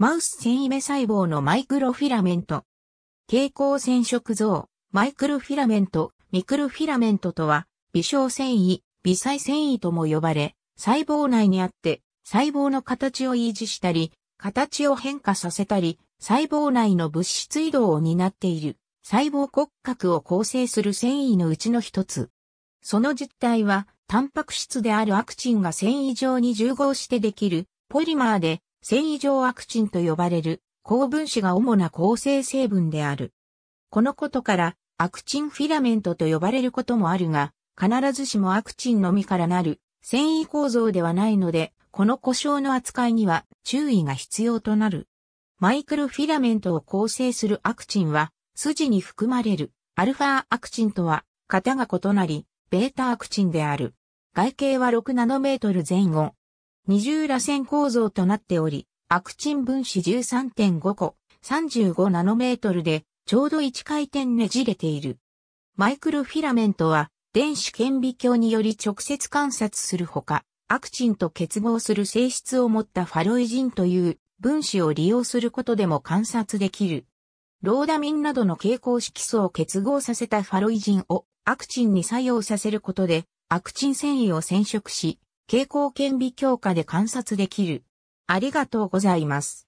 マウス繊維目細胞のマイクロフィラメント。蛍光染色像、マイクロフィラメント、ミクロフィラメントとは、微小繊維、微細繊維とも呼ばれ、細胞内にあって、細胞の形を維持したり、形を変化させたり、細胞内の物質移動を担っている、細胞骨格を構成する繊維のうちの一つ。その実態は、タンパク質であるアクチンが繊維上に重合してできる、ポリマーで、繊維状アクチンと呼ばれる高分子が主な構成成分である。このことから、アクチンフィラメントと呼ばれることもあるが、必ずしもアクチンのみからなる繊維構造ではないので、この故障の扱いには注意が必要となる。マイクロフィラメントを構成するアクチンは、筋に含まれるアルファアクチンとは、型が異なり、ベータアクチンである。外径は6ナノメートル前後、二重螺旋構造となっており、アクチン分子13.5個、35ナノメートルで、ちょうど1回転ねじれている。マイクロフィラメントは、電子顕微鏡により直接観察するほか、アクチンと結合する性質を持ったファロイジンという分子を利用することでも観察できる。ローダミンなどの蛍光色素を結合させたファロイジンをアクチンに作用させることで、アクチン繊維を染色し、蛍光顕微鏡下で観察できる。ありがとうございます。